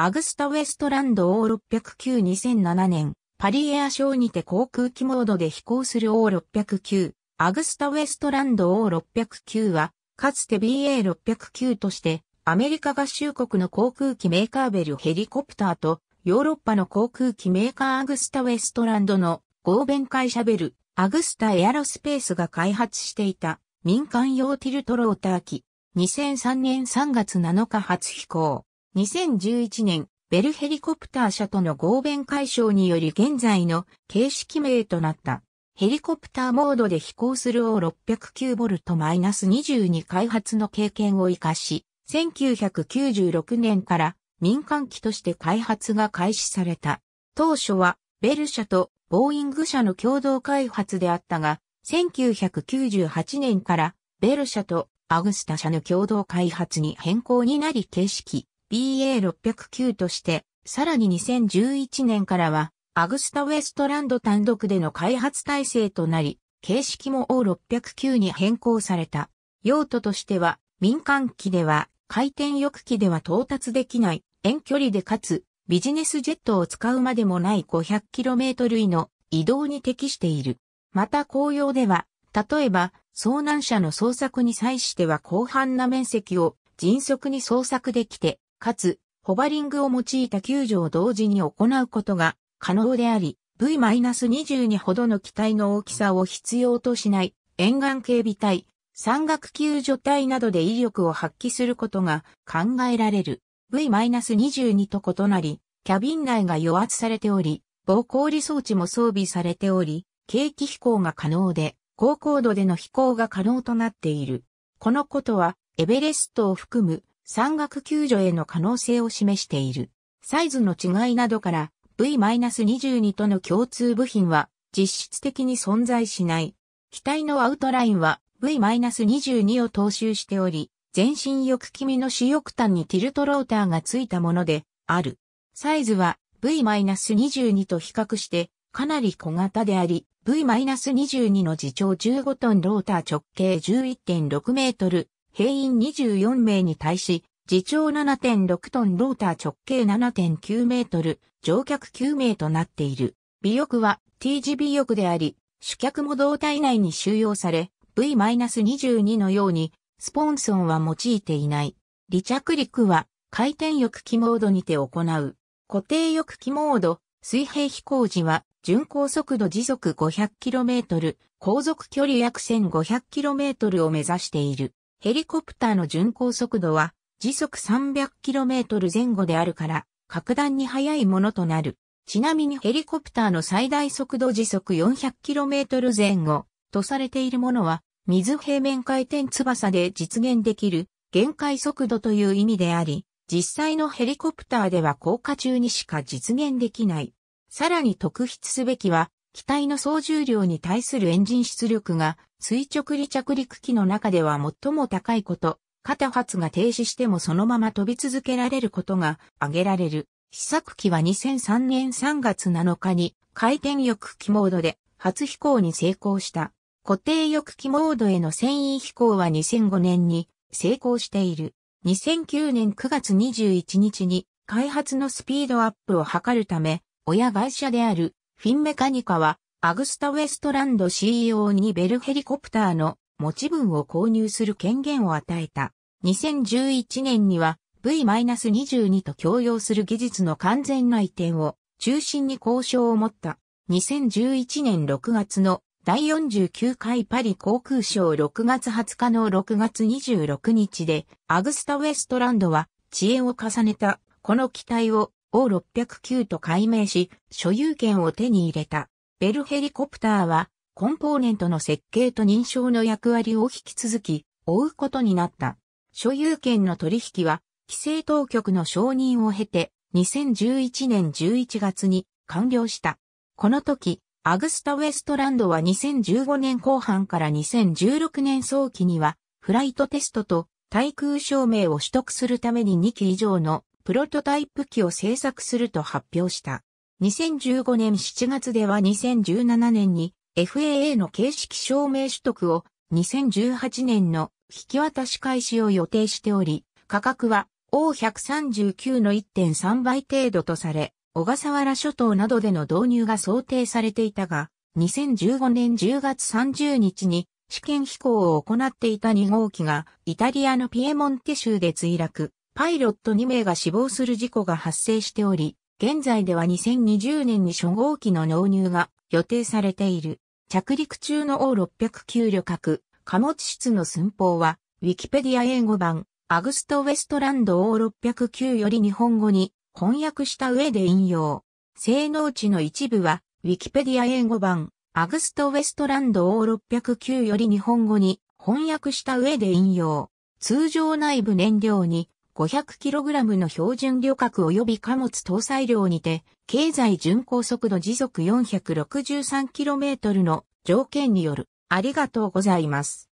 アグスタ・ウェストランド O609-2007 年、パリエアショーにて航空機モードで飛行する O609、アグスタ・ウェストランド O609 は、かつて BA609 として、アメリカ合衆国の航空機メーカーベルヘリコプターと、ヨーロッパの航空機メーカーアグスタ・ウェストランドの合弁会社ベル、アグスタ・エアロスペースが開発していた民間用ティルトローター機、2003年3月7日初飛行。2011年、ベルヘリコプター社との合弁解消により現在の形式名となった。ヘリコプターモードで飛行する O609V-22 開発の経験を活かし、1996年から民間機として開発が開始された。当初はベル社とボーイング社の共同開発であったが、1998年からベル社とアグスタ社の共同開発に変更になり形式 BA609 として、さらに2011年からは、アグスタウェストランド単独での開発体制となり、形式も O609 に変更された。用途としては、民間機では、回転翼機では到達できない、遠距離でかつ、ビジネスジェットを使うまでもない 500km 以の移動に適している。また紅葉では、例えば、遭難者の捜索に際しては広範な面積を迅速に捜索できて、かつ、ホバリングを用いた救助を同時に行うことが可能であり、V-22 ほどの機体の大きさを必要としない沿岸警備隊、山岳救助隊などで威力を発揮することが考えられる。V-22 と異なり、キャビン内が与圧されており、防氷装置も装備されており、軽機飛行が可能で、高高度での飛行が可能となっている。このことは、エベレストを含む山岳救助への可能性を示している。サイズの違いなどから V-22 との共通部品は実質的に存在しない。機体のアウトラインは V-22 を踏襲しており、全身翼気味の主翼端にティルトローターがついたものである。サイズは V-22 と比較してかなり小型であり、V-22 の自長15トンローター直径11.6メートル、兵員24名に対し、自長7.6トンローター直径7.9メートル、乗客9名となっている。尾翼は T 字尾翼であり、主客も胴体内に収容され、V-22 のように、スポンソンは用いていない。離着陸は、回転翼機モードにて行う。固定翼機モード、水平飛行時は、巡航速度時速 500km、航続距離約 1500km を目指している。ヘリコプターの巡航速度は時速 300km 前後であるから、格段に速いものとなる。ちなみにヘリコプターの最大速度時速 400km 前後とされているものは、水平面回転翼で実現できる限界速度という意味であり、実際のヘリコプターでは降下中にしか実現できない。さらに特筆すべきは、機体の総重量に対するエンジン出力が垂直離着陸機の中では最も高いこと、片発が停止してもそのまま飛び続けられることが挙げられる。試作機は2003年3月7日に回転翼機モードで初飛行に成功した。固定翼機モードへの遷移飛行は2005年に成功している。2009年9月21日に開発のスピードアップを図るため、親会社であるフィンメカニカは、アグスタ・ウェストランド CEO にベルヘリコプターの持ち分を購入する権限を与えた。2011年には V-22 と共用する技術の完全な移転を中心に交渉を持った。2011年6月の第49回パリ航空ショー6月20日の6月26日で、アグスタ・ウェストランドは知恵を重ねた、この機体を O609 と改名し、所有権を手に入れた。ベルヘリコプターは、コンポーネントの設計と認証の役割を引き続き、追うことになった。所有権の取引は、規制当局の承認を経て、2011年11月に完了した。この時、アグスタ・ウェストランドは2015年後半から2016年早期には、フライトテストと対空証明を取得するために2機以上のプロトタイプ機を製作すると発表した。2015年7月では2017年に FAA の形式証明取得を2018年の引き渡し開始を予定しており、価格は O139 の1.3倍程度とされ、小笠原諸島などでの導入が想定されていたが、2015年10月30日に試験飛行を行っていた2号機がイタリアのピエモンテ州で墜落。パイロット2名が死亡する事故が発生しており、現在では2020年に初号機の納入が予定されている。着陸中の O609 旅客、貨物室の寸法は、ウィキペディア英語版、アグスト・ウェストランド O609 より日本語に翻訳した上で引用。性能値の一部は、ウィキペディア英語版、アグスト・ウェストランド O609 より日本語に翻訳した上で引用。通常内部燃料に 500kg の標準旅客及び貨物搭載量にて、経済巡航速度時速 463km の条件による、ありがとうございます。